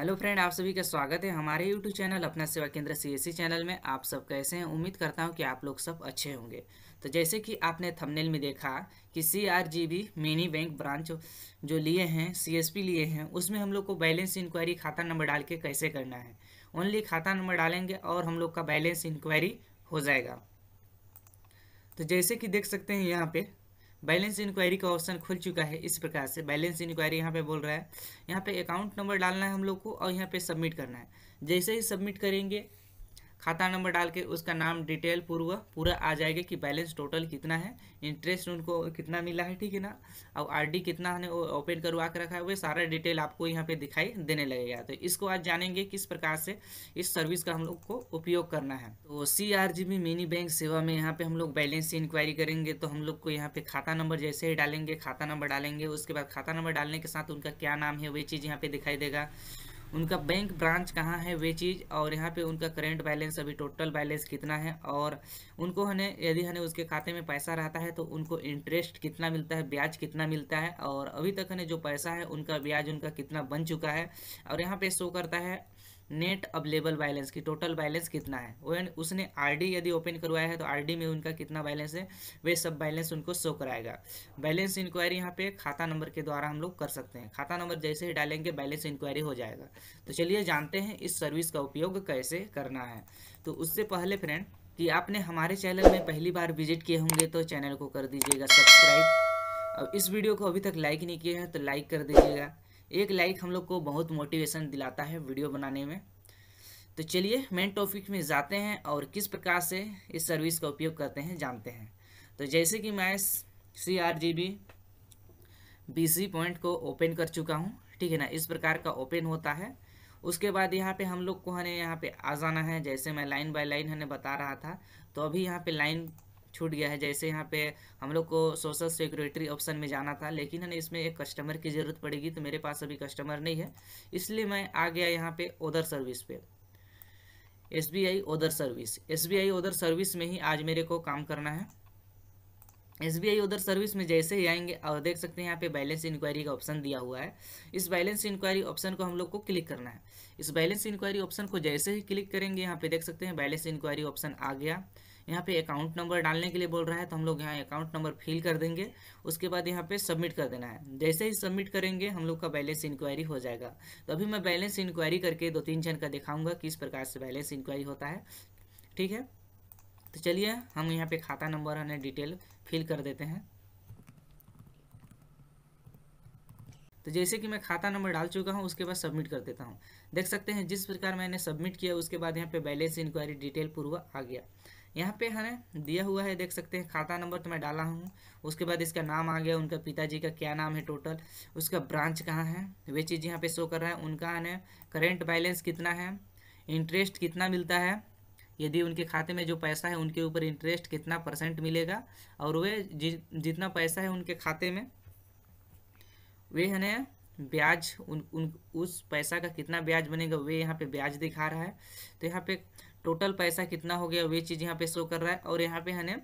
hello friend आप सभी का स्वागत है हमारे यूट्यूब चैनल अपना सेवा केंद्र सीएससी e चैनल में आप सब कैसे हैं उम्मीद करता हूं कि आप लोग सब अच्छे होंगे तो जैसे कि आपने थंबनेल में देखा कि सीआरजीबी मिनी बैंक ब्रांच जो लिए हैं सीएसपी लिए हैं उसमें हम लोग को बैलेंस इंक्वायरी खाता नंबर डाल के कैसे करना है ओनली खाता नंबर डालेंगे और हम लोग का बैलेंस इंक्वायरी हो जाएगा तो जैसे कि देख सकते हैं यहाँ पर बैलेंस इंक्वायरी का ऑप्शन खुल चुका है इस प्रकार से बैलेंस इंक्वायरी यहाँ पे बोल रहा है यहाँ पे अकाउंट नंबर डालना है हम लोग को और यहाँ पे सबमिट करना है जैसे ही सबमिट करेंगे खाता नंबर डाल के उसका नाम डिटेल पूरा पूरा आ जाएगा कि बैलेंस टोटल कितना है इंटरेस्ट उनको कितना मिला है ठीक है ना और आरडी कितना हमने ओपन करवा के रखा है वह सारा डिटेल आपको यहाँ पे दिखाई देने लगेगा तो इसको आज जानेंगे किस प्रकार से इस सर्विस का हम लोग को उपयोग करना है तो C R G B mini bank सेवा में यहाँ पे हम लोग बैलेंस से इंक्वायरी करेंगे तो हम लोग को यहाँ पे खाता नंबर जैसे ही डालेंगे खाता नंबर डालेंगे उसके बाद खाता नंबर डालने के साथ उनका क्या नाम है वही चीज़ यहाँ पे दिखाई देगा उनका बैंक ब्रांच कहाँ है वे चीज़ और यहाँ पे उनका करेंट बैलेंस अभी टोटल बैलेंस कितना है और उनको हमें यदि हने उसके खाते में पैसा रहता है तो उनको इंटरेस्ट कितना मिलता है ब्याज कितना मिलता है और अभी तक हने जो पैसा है उनका ब्याज उनका कितना बन चुका है और यहाँ पे शो करता है नेट अवेलेबल बैलेंस की टोटल बैलेंस कितना है वो उसने आरडी यदि ओपन करवाया है तो आरडी में उनका कितना बैलेंस है वे सब बैलेंस उनको शो कराएगा बैलेंस इंक्वायरी यहाँ पे खाता नंबर के द्वारा हम लोग कर सकते हैं खाता नंबर जैसे ही डालेंगे बैलेंस इंक्वायरी हो जाएगा तो चलिए जानते हैं इस सर्विस का उपयोग कैसे करना है तो उससे पहले फ्रेंड कि आपने हमारे चैनल में पहली बार विजिट किए होंगे तो चैनल को कर दीजिएगा सब्सक्राइब अब इस वीडियो को अभी तक लाइक नहीं किया है तो लाइक कर दीजिएगा एक लाइक हम लोग को बहुत मोटिवेशन दिलाता है वीडियो बनाने में तो चलिए मेन टॉपिक में जाते हैं और किस प्रकार से इस सर्विस का उपयोग करते हैं जानते हैं तो जैसे कि मैं C R G B B C point को ओपन कर चुका हूँ ठीक है ना इस प्रकार का ओपन होता है उसके बाद यहाँ पे हम लोग को हमें यहाँ पे आ जाना है जैसे मैं लाइन बाय लाइन हमें बता रहा था तो अभी यहाँ पे लाइन छूट गया है जैसे यहाँ पे हम लोग को सोशल सिक्योरिटी ऑप्शन में जाना था लेकिन है इसमें एक कस्टमर की ज़रूरत पड़ेगी तो मेरे पास अभी कस्टमर नहीं है इसलिए मैं आ गया यहाँ पे ओदर सर्विस पे S B I other service S B I other service में ही आज मेरे को काम करना है एस बी आई उधर सर्विस में जैसे ही आएंगे और देख सकते हैं यहाँ पे बैलेंस इंक्वायरी का ऑप्शन दिया हुआ है इस बैलेंस इंक्वायरी ऑप्शन को हम लोग को क्लिक करना है इस बैलेंस इंक्वायरी ऑप्शन को जैसे ही क्लिक करेंगे यहाँ पे देख सकते हैं बैलेंस इंक्वायरी ऑप्शन आ गया यहाँ पे अकाउंट नंबर डालने के लिए बोल रहा है तो हम लोग यहाँ अकाउंट नंबर फिल कर देंगे उसके बाद यहाँ पे सबमिट कर देना है जैसे ही सबमिट करेंगे हम लोग का बैलेंस इंक्वायरी हो जाएगा तो अभी मैं बैलेंस इंक्वायरी करके दो तीन जन का दिखाऊंगा किस प्रकार से बैलेंस इंक्वायरी होता है ठीक है तो चलिए हम यहाँ पे खाता नंबर हमें डिटेल फिल कर देते हैं तो जैसे कि मैं खाता नंबर डाल चुका हूं उसके बाद सबमिट कर देता हूं देख सकते हैं जिस प्रकार मैंने सबमिट किया उसके बाद यहां पे बैलेंस इंक्वायरी डिटेल पूर्व आ गया यहाँ पे है दिया हुआ है देख सकते हैं खाता नंबर तो मैं डाला हूँ उसके बाद इसका नाम आ गया उनका पिताजी का क्या नाम है टोटल उसका ब्रांच कहाँ है वे चीज़ यहाँ पे शो कर रहा है उनका है करेंट बैलेंस कितना है इंटरेस्ट कितना मिलता है यदि उनके खाते में जो पैसा है उनके ऊपर इंटरेस्ट कितना परसेंट मिलेगा और वे जितना पैसा है उनके खाते में वे है ब्याज उन, उन उस पैसा का कितना ब्याज बनेगा वे यहाँ पे ब्याज दिखा रहा है तो यहाँ पे टोटल पैसा कितना हो गया वे चीज़ यहाँ पे शो कर रहा है और यहाँ पे हमने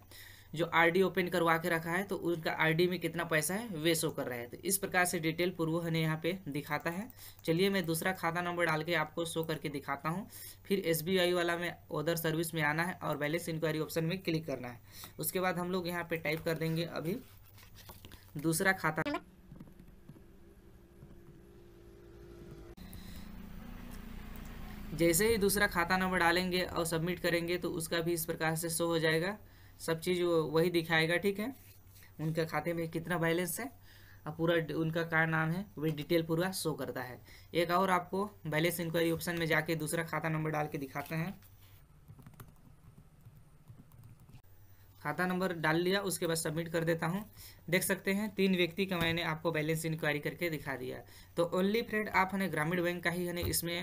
जो आरडी ओपन करवा के रखा है तो उनका आरडी में कितना पैसा है वे शो कर रहा है तो इस प्रकार से डिटेल पूर्व हमें यहाँ पे दिखाता है चलिए मैं दूसरा खाता नंबर डाल के आपको शो करके दिखाता हूँ फिर एस वाला में ओदर सर्विस में आना है और बैलेंस इंक्वायरी ऑप्शन में क्लिक करना है उसके बाद हम लोग यहाँ पर टाइप कर देंगे अभी दूसरा खाता जैसे ही दूसरा खाता नंबर डालेंगे और सबमिट करेंगे तो उसका भी इस प्रकार से शो हो जाएगा सब चीज़ वही दिखाएगा ठीक है उनके खाते में कितना बैलेंस है और पूरा उनका क्या नाम है वही डिटेल पूरा शो करता है एक और आपको बैलेंस इंक्वायरी ऑप्शन में जाके दूसरा खाता नंबर डाल के दिखाते हैं खाता नंबर डाल लिया उसके बाद सबमिट कर देता हूँ देख सकते हैं तीन व्यक्ति का मैंने आपको बैलेंस इंक्वायरी करके दिखा दिया तो ओनली फ्रेंड आप हमें ग्रामीण बैंक का ही हमें इसमें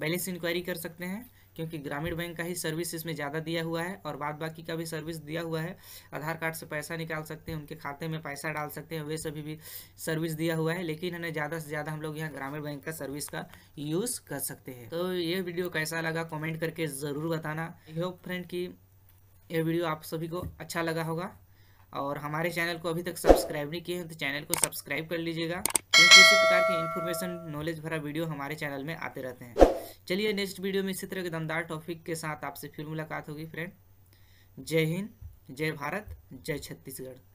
बैलेंस इंक्वायरी कर सकते हैं क्योंकि ग्रामीण बैंक का ही सर्विस इसमें ज़्यादा दिया हुआ है और बाद बाकी का भी सर्विस दिया हुआ है आधार कार्ड से पैसा निकाल सकते हैं उनके खाते में पैसा डाल सकते हैं वे सभी भी सर्विस दिया हुआ है लेकिन हमें ज़्यादा से ज़्यादा हम लोग यहाँ ग्रामीण बैंक का सर्विस का यूज़ कर सकते हैं तो ये वीडियो कैसा लगा कॉमेंट करके ज़रूर बताना आई होप फ्रेंड कि यह वीडियो आप सभी को अच्छा लगा होगा और हमारे चैनल को अभी तक सब्सक्राइब नहीं किए हैं तो चैनल को सब्सक्राइब कर लीजिएगा क्योंकि इसी प्रकार की इन्फॉर्मेशन नॉलेज भरा वीडियो हमारे चैनल में आते रहते हैं चलिए नेक्स्ट वीडियो में इसी तरह के दमदार टॉपिक के साथ आपसे फिर मुलाकात होगी फ्रेंड जय हिंद जय भारत जय छत्तीसगढ़